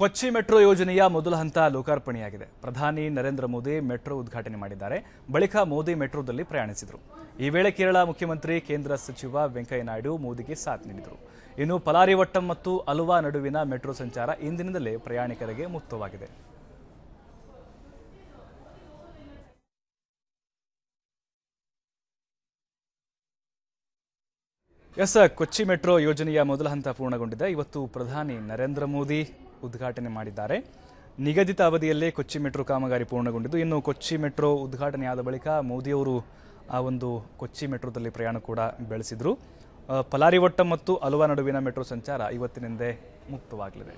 ಕೊಚ್ಚಿ metro ಯೋಜನೆಯ ಮೊದಲ ಹಂತ ಲೋಕಾರ್ಪಣೆಯಾಗಿದೆ ಪ್ರಧಾನಿ ನರೇಂದ್ರ ಮೋದಿ ಮೆಟ್ರೋ ಉದ್ಘಾಟನೆ ಮಾಡಿದ್ದಾರೆ ಬಳಿಕ ಮೋದಿ ಮೆಟ್ರೋದಲ್ಲಿ ಪ್ರಯಾಣಿಸಿದರು ಈ ವೇಳೆ ಕೇರಳ ಮುಖ್ಯಮಂತ್ರಿ ಕೇಂದ್ರ ಸಚಿವ ವೆಂಕಯ್ಯನಾಯ್ಡು ಮೋದಿಗೆ ಸಾಥ್ ನೀಡಿದರು ಇನ್ನು ಪಲಾರಿವಟ್ಟಂ ಮತ್ತು ಅಲುವಾ ನಡುವಿನ ಮೆಟ್ರೋ ಸಂಚಾರ ಇಂದಿನಿಂದಲೇ ಪ್ರಯಾಣಿಕರಿಗೆ ಮುಕ್ತವಾಗಿದೆ ಎಸ್ ಕೊಚ್ಚಿ ಮೆಟ್ರೋ ಯೋಜನೆಯ ಮೊದಲ ಹಂತ ಪೂರ್ಣಗೊಂಡಿದೆ ಇವತ್ತು ಪ್ರಧಾನಿ ನರೇಂದ್ರ ಮೋದಿ ಉದ್ಘಾಟನೆ ಮಾಡಿದ್ದಾರೆ ನಿಗದಿತ ಅವಧಿಯಲ್ಲೇ ಕೊಚ್ಚಿ ಮೆಟ್ರೋ ಕಾಮಗಾರಿ ಪೂರ್ಣಗೊಂಡಿದ್ದು ಇನ್ನು ಕೊಚ್ಚಿ ಮೆಟ್ರೋ ಉದ್ಘಾಟನೆಯಾದ ಬಳಿಕ ಮೋದಿಯವರು ಆ ಒಂದು ಕೊಚ್ಚಿ ಮೆಟ್ರೋದಲ್ಲಿ ಪ್ರಯಾಣ ಕೂಡ ಬೆಳೆಸಿದರು ಪಲಾರಿವಟ್ಟಂ ಮತ್ತು ಅಲುವಾ ನಡುವಿನ ಮೆಟ್ರೋ ಸಂಚಾರ ಇವತ್ತಿನಿಂದ ಮುಕ್ತವಾಗಲಿದೆ